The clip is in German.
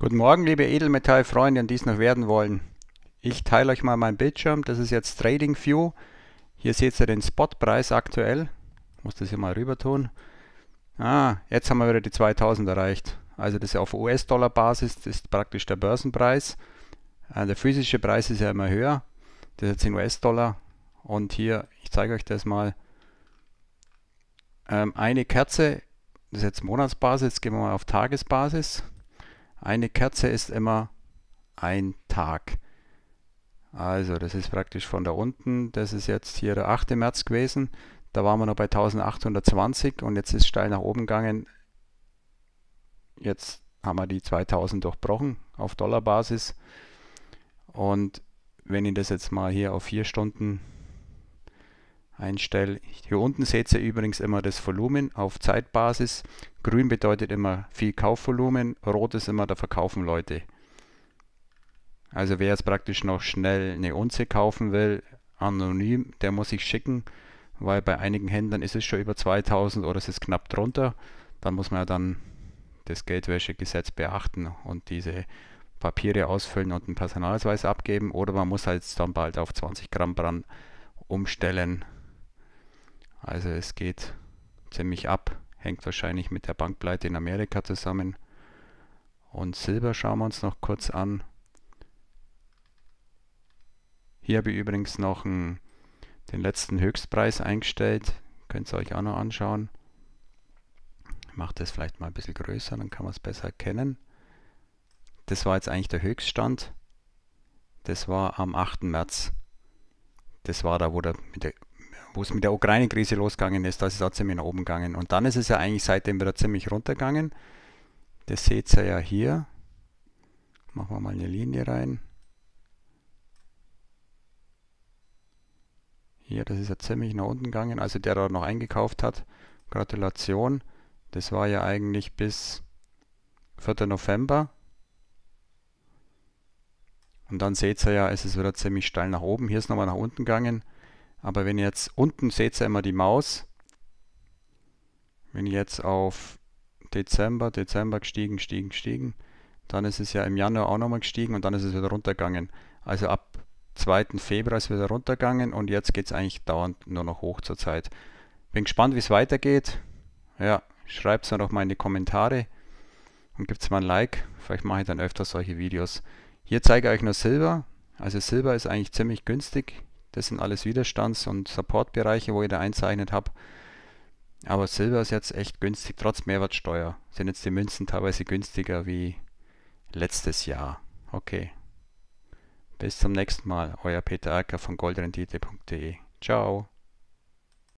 Guten Morgen, liebe Edelmetallfreunde, die es noch werden wollen. Ich teile euch mal meinen Bildschirm. Das ist jetzt Trading View. Hier seht ihr den Spotpreis aktuell. Ich muss das hier mal rüber tun. Ah, jetzt haben wir wieder die 2000 erreicht. Also das ist auf US-Dollar-Basis, das ist praktisch der Börsenpreis. Äh, der physische Preis ist ja immer höher. Das ist jetzt in US-Dollar. Und hier, ich zeige euch das mal. Ähm, eine Kerze, das ist jetzt Monatsbasis, jetzt gehen wir mal auf Tagesbasis. Eine Kerze ist immer ein Tag. Also das ist praktisch von da unten. Das ist jetzt hier der 8. März gewesen. Da waren wir noch bei 1820 und jetzt ist steil nach oben gegangen. Jetzt haben wir die 2000 durchbrochen auf Dollarbasis. Und wenn ich das jetzt mal hier auf 4 Stunden einstelle. Hier unten seht ihr übrigens immer das Volumen auf Zeitbasis. Grün bedeutet immer viel Kaufvolumen, rot ist immer, da verkaufen Leute. Also wer jetzt praktisch noch schnell eine Unze kaufen will, anonym, der muss sich schicken, weil bei einigen Händlern ist es schon über 2000 oder es ist knapp drunter. Dann muss man ja dann das Geldwäschegesetz beachten und diese Papiere ausfüllen und einen Personalausweis abgeben oder man muss halt dann bald auf 20 Gramm Brand umstellen. Also es geht ziemlich ab, hängt wahrscheinlich mit der Bankpleite in Amerika zusammen. Und Silber schauen wir uns noch kurz an. Hier habe ich übrigens noch einen, den letzten Höchstpreis eingestellt. Könnt ihr euch auch noch anschauen. Ich mache das vielleicht mal ein bisschen größer, dann kann man es besser erkennen. Das war jetzt eigentlich der Höchststand. Das war am 8. März. Das war da, wo der mit der wo es mit der Ukraine-Krise losgegangen ist, da ist es auch ziemlich nach oben gegangen. Und dann ist es ja eigentlich seitdem wieder ziemlich runtergegangen. Das seht ihr ja hier. Machen wir mal eine Linie rein. Hier, das ist ja ziemlich nach unten gegangen. Also der, der noch eingekauft hat, Gratulation. Das war ja eigentlich bis 4. November. Und dann seht ihr ja, es ist wieder ziemlich steil nach oben. Hier ist nochmal nach unten gegangen. Aber wenn ihr jetzt unten seht ihr immer die Maus. Wenn ihr jetzt auf Dezember, Dezember gestiegen, gestiegen, gestiegen, dann ist es ja im Januar auch nochmal gestiegen und dann ist es wieder runtergegangen. Also ab 2. Februar ist es wieder runtergegangen und jetzt geht es eigentlich dauernd nur noch hoch zur Zeit. Bin gespannt, wie es weitergeht. Ja, schreibt es mir doch mal in die Kommentare und gibt es mal ein Like. Vielleicht mache ich dann öfter solche Videos. Hier zeige ich euch nur Silber. Also Silber ist eigentlich ziemlich günstig. Das sind alles Widerstands- und Supportbereiche, wo ich da einzeichnet habe. Aber Silber ist jetzt echt günstig, trotz Mehrwertsteuer sind jetzt die Münzen teilweise günstiger wie letztes Jahr. Okay. Bis zum nächsten Mal, euer Peter Acker von goldrendite.de. Ciao.